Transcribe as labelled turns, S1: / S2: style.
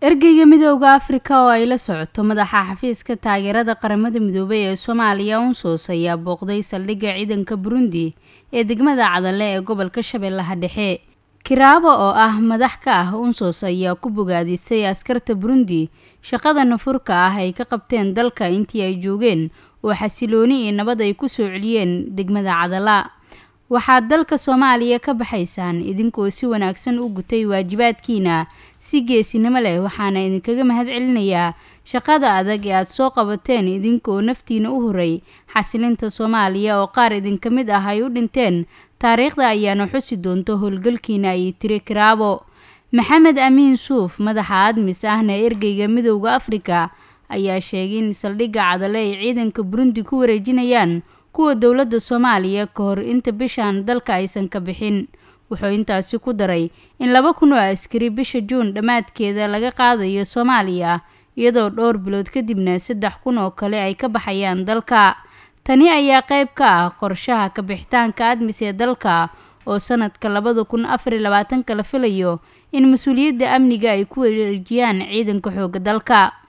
S1: ergeyga midooda afrika oo ay la socoto madaxa xafiiska taageerada qaramada midoobey ee soomaaliya unsoos ayaa booqday saldhigga ciidanka burundi ee degmada cadale ee gobolka shabeellaha dhexe kiraabo oo ah madax ka ah unsoos ayaa ku bogaadisay askarta burundi shaqada nafurka ah ay ka qabteen dalka intii ay joogeen oo xasilooni iyo nabad ay ku soo celiyeen degmada cadala waxaad dalka soomaaliya ka baxaysaan idinkoo si wanaagsan u gutay waajibaadkiina si geesinimo leh waxaana idinkaga mahad celinayaa shaqada adag ee aada soo qabateen idinkoo naftiina u huray xasilinta soomaaliya oo qaar idinka mid ah ay u dhinteen taariikhda ayaana xusi doonto howlgalkiina ay tiri kiraabo maxamed amiin suuf madaxa aadmis ahna ergeyga midowda afrika ayaa sheegay in saldhigga cadale ay ciidanka burundi ku wareejinayaan kuwa dowladda soomaaliya ka hor inta bishan dalka aysan ka bixin wuxuu intaasi ku daray in laba kun oo askari bisha juun dhammaadkeeda laga qaadayo soomaaliya iyadoo dhowr bilood kadibna saddex kun oo kale ay ka baxayaan dalka tani ayaa qayb ka ah qorshaha kabixitaanka admis ee dalka oo sanadka labada kun afariy labaatanka la filayo in mas-uuliyadda amniga ay ku wareejiyaan ciidanka xooga dalka